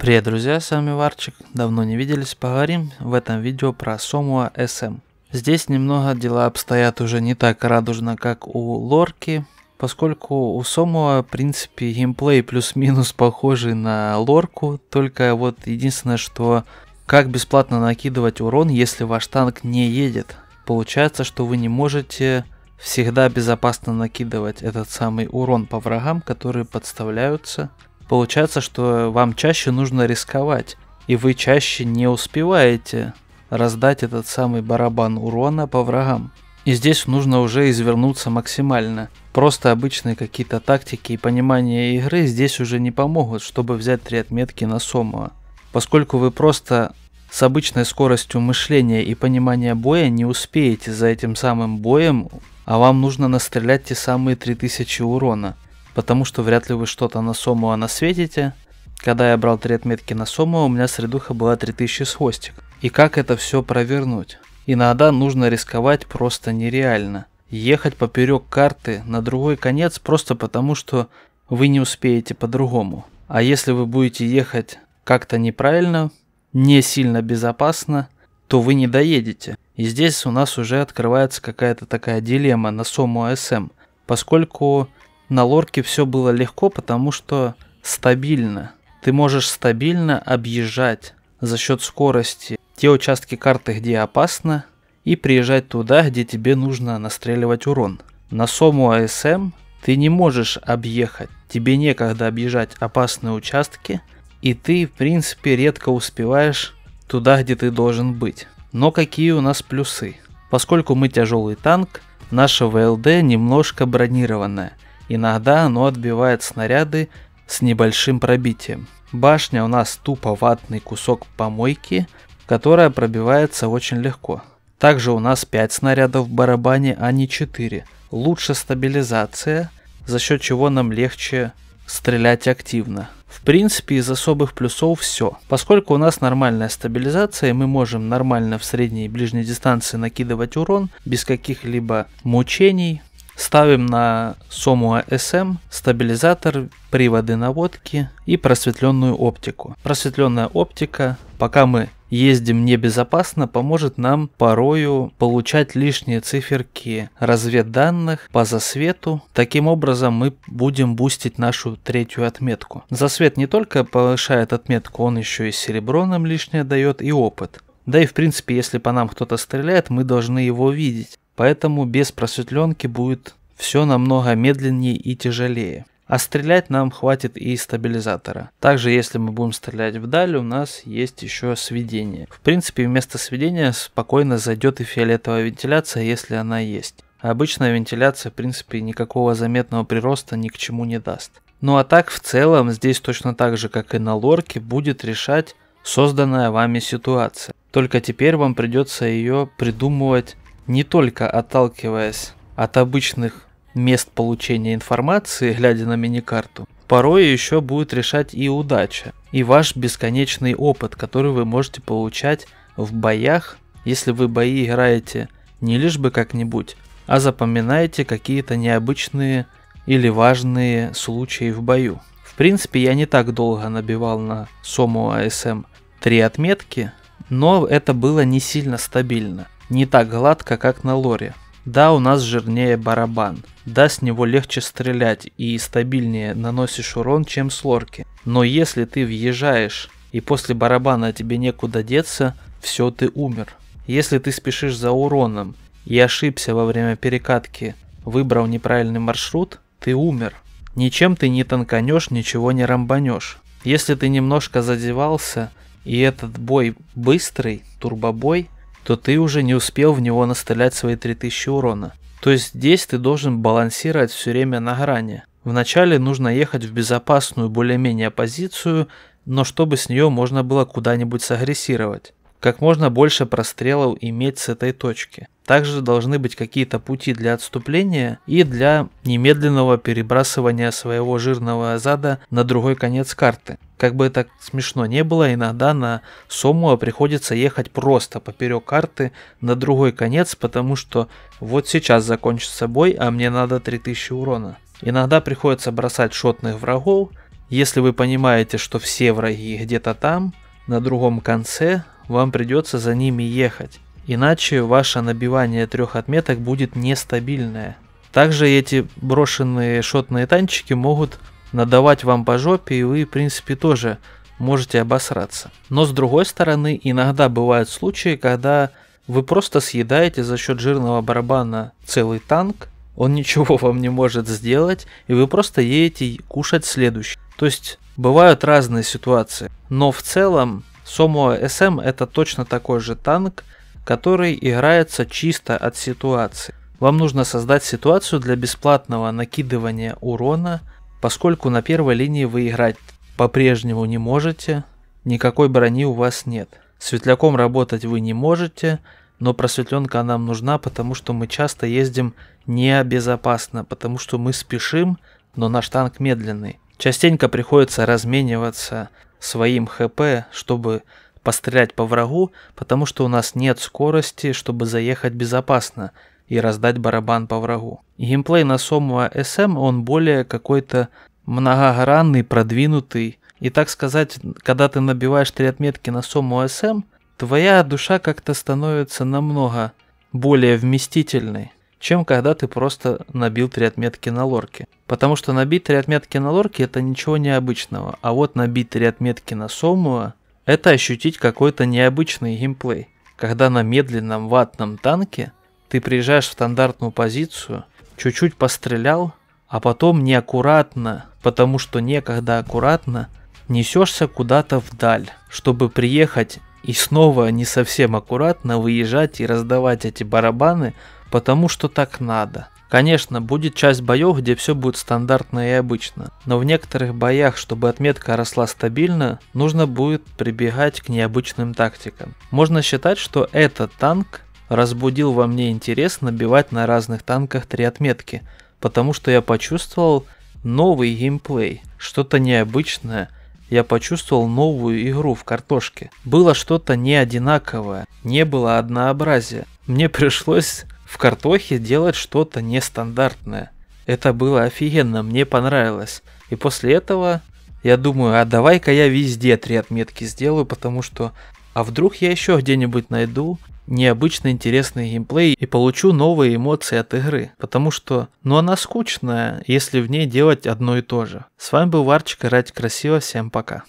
Привет, друзья, с вами Варчик. Давно не виделись, поговорим в этом видео про Сомуа СМ. Эм. Здесь немного дела обстоят уже не так радужно, как у Лорки, поскольку у Сомуа, в принципе, геймплей плюс-минус похожий на Лорку, только вот единственное, что как бесплатно накидывать урон, если ваш танк не едет. Получается, что вы не можете всегда безопасно накидывать этот самый урон по врагам, которые подставляются. Получается, что вам чаще нужно рисковать, и вы чаще не успеваете раздать этот самый барабан урона по врагам. И здесь нужно уже извернуться максимально. Просто обычные какие-то тактики и понимание игры здесь уже не помогут, чтобы взять три отметки на Сомова. Поскольку вы просто с обычной скоростью мышления и понимания боя не успеете за этим самым боем, а вам нужно настрелять те самые 3000 урона – потому что вряд ли вы что-то на Сомуа насветите. Когда я брал три отметки на Сомуа, у меня средуха была 3000 с хвостик. И как это все провернуть? Иногда нужно рисковать просто нереально. Ехать поперек карты на другой конец просто потому, что вы не успеете по-другому. А если вы будете ехать как-то неправильно, не сильно безопасно, то вы не доедете. И здесь у нас уже открывается какая-то такая дилемма на Сому АСМ, эм, поскольку на лорке все было легко, потому что стабильно. Ты можешь стабильно объезжать за счет скорости те участки карты, где опасно, и приезжать туда, где тебе нужно настреливать урон. На Сому АСМ ты не можешь объехать, тебе некогда объезжать опасные участки, и ты, в принципе, редко успеваешь туда, где ты должен быть. Но какие у нас плюсы? Поскольку мы тяжелый танк, наша ВЛД немножко бронированная – Иногда оно отбивает снаряды с небольшим пробитием. Башня у нас тупо ватный кусок помойки, которая пробивается очень легко. Также у нас 5 снарядов в барабане, а не 4. Лучше стабилизация, за счет чего нам легче стрелять активно. В принципе, из особых плюсов все. Поскольку у нас нормальная стабилизация, мы можем нормально в средней и ближней дистанции накидывать урон без каких-либо мучений. Ставим на Сомуа SM стабилизатор, приводы наводки и просветленную оптику. Просветленная оптика, пока мы ездим небезопасно, поможет нам порою получать лишние циферки разведданных по засвету. Таким образом мы будем бустить нашу третью отметку. Засвет не только повышает отметку, он еще и серебро нам лишнее дает и опыт. Да и в принципе, если по нам кто-то стреляет, мы должны его видеть. Поэтому без просветленки будет все намного медленнее и тяжелее. А стрелять нам хватит и стабилизатора. Также, если мы будем стрелять вдаль, у нас есть еще сведение. В принципе, вместо сведения спокойно зайдет и фиолетовая вентиляция, если она есть. А обычная вентиляция, в принципе, никакого заметного прироста ни к чему не даст. Ну а так, в целом, здесь точно так же, как и на лорке, будет решать созданная вами ситуация. Только теперь вам придется ее придумывать не только отталкиваясь от обычных мест получения информации, глядя на миникарту, порой еще будет решать и удача, и ваш бесконечный опыт, который вы можете получать в боях, если вы бои играете не лишь бы как-нибудь, а запоминаете какие-то необычные или важные случаи в бою. В принципе, я не так долго набивал на Сому АСМ три отметки, но это было не сильно стабильно. Не так гладко, как на лоре. Да, у нас жирнее барабан. Да, с него легче стрелять и стабильнее наносишь урон, чем с лорки. Но если ты въезжаешь и после барабана тебе некуда деться, все, ты умер. Если ты спешишь за уроном и ошибся во время перекатки, выбрал неправильный маршрут, ты умер. Ничем ты не танканешь, ничего не рамбанешь. Если ты немножко задевался, и этот бой быстрый, турбобой – то ты уже не успел в него настрелять свои 3000 урона. То есть здесь ты должен балансировать все время на грани. Вначале нужно ехать в безопасную более-менее позицию, но чтобы с нее можно было куда-нибудь сагрессировать как можно больше прострелов иметь с этой точки. Также должны быть какие-то пути для отступления и для немедленного перебрасывания своего жирного зада на другой конец карты. Как бы это смешно не было, иногда на Сомуа приходится ехать просто поперек карты на другой конец, потому что вот сейчас закончится бой, а мне надо 3000 урона. Иногда приходится бросать шотных врагов, если вы понимаете, что все враги где-то там, на другом конце, вам придется за ними ехать. Иначе ваше набивание трех отметок будет нестабильное. Также эти брошенные шотные танчики могут надавать вам по жопе, и вы, в принципе, тоже можете обосраться. Но с другой стороны, иногда бывают случаи, когда вы просто съедаете за счет жирного барабана целый танк, он ничего вам не может сделать, и вы просто едете кушать следующий. То есть бывают разные ситуации, но в целом Сомо СМ это точно такой же танк, который играется чисто от ситуации. Вам нужно создать ситуацию для бесплатного накидывания урона, поскольку на первой линии вы играть по-прежнему не можете, никакой брони у вас нет. Светляком работать вы не можете, но просветленка нам нужна, потому что мы часто ездим небезопасно, потому что мы спешим, но наш танк медленный. Частенько приходится размениваться своим ХП, чтобы пострелять по врагу, потому что у нас нет скорости, чтобы заехать безопасно и раздать барабан по врагу. Геймплей на Сомова СМ, он более какой-то многогранный, продвинутый. И так сказать, когда ты набиваешь три отметки на Сому СМ, твоя душа как-то становится намного более вместительной чем когда ты просто набил три отметки на лорке. Потому что набить три отметки на лорке это ничего необычного, а вот набить три отметки на сомуа это ощутить какой-то необычный геймплей. Когда на медленном ватном танке ты приезжаешь в стандартную позицию, чуть-чуть пострелял, а потом неаккуратно, потому что некогда аккуратно, несешься куда-то вдаль, чтобы приехать и снова не совсем аккуратно выезжать и раздавать эти барабаны, потому что так надо. Конечно, будет часть боев, где все будет стандартно и обычно, но в некоторых боях, чтобы отметка росла стабильно, нужно будет прибегать к необычным тактикам. Можно считать, что этот танк разбудил во мне интерес набивать на разных танках три отметки, потому что я почувствовал новый геймплей, что-то необычное, я почувствовал новую игру в картошке. Было что-то не одинаковое, не было однообразия. Мне пришлось в картохе делать что-то нестандартное. Это было офигенно, мне понравилось. И после этого я думаю, а давай-ка я везде три отметки сделаю, потому что... А вдруг я еще где-нибудь найду необычный интересный геймплей и получу новые эмоции от игры. Потому что, ну она скучная, если в ней делать одно и то же. С вами был Варчик, играть красиво, всем пока.